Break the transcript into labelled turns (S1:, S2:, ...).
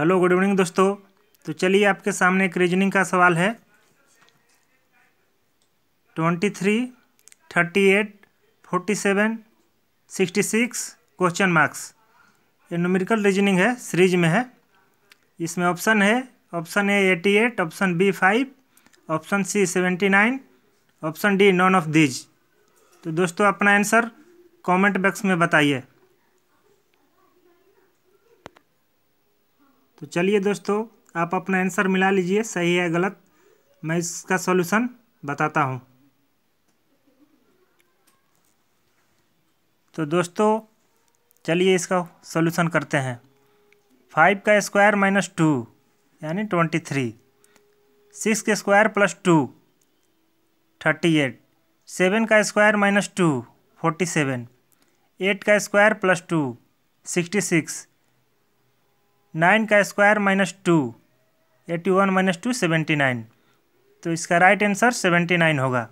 S1: hello good evening दोस्तों तो चलिए आपके सामने एक रीजनिंग का सवाल है twenty three thirty eight forty seven sixty six question marks ये न्यूमेरिकल रीजनिंग है सीरीज में है इसमें ऑप्शन है option A eighty option B five option C seventy nine option D none of these तो दोस्तों अपना आंसर कमेंट बॉक्स में बताइए तो चलिए दोस्तों आप अपना आंसर मिला लीजिए सही है गलत मैं इसका सॉल्यूशन बताता हूँ तो दोस्तों चलिए इसका सॉल्यूशन करते हैं फाइव का स्क्वायर माइनस टू यानी ट्वेंटी थ्री सिक्स का square plus two thirty eight seven का square minus two forty seven eight का square plus two sixty six nine का square minus two eighty one minus two seventy nine तो इसका right answer seventy nine होगा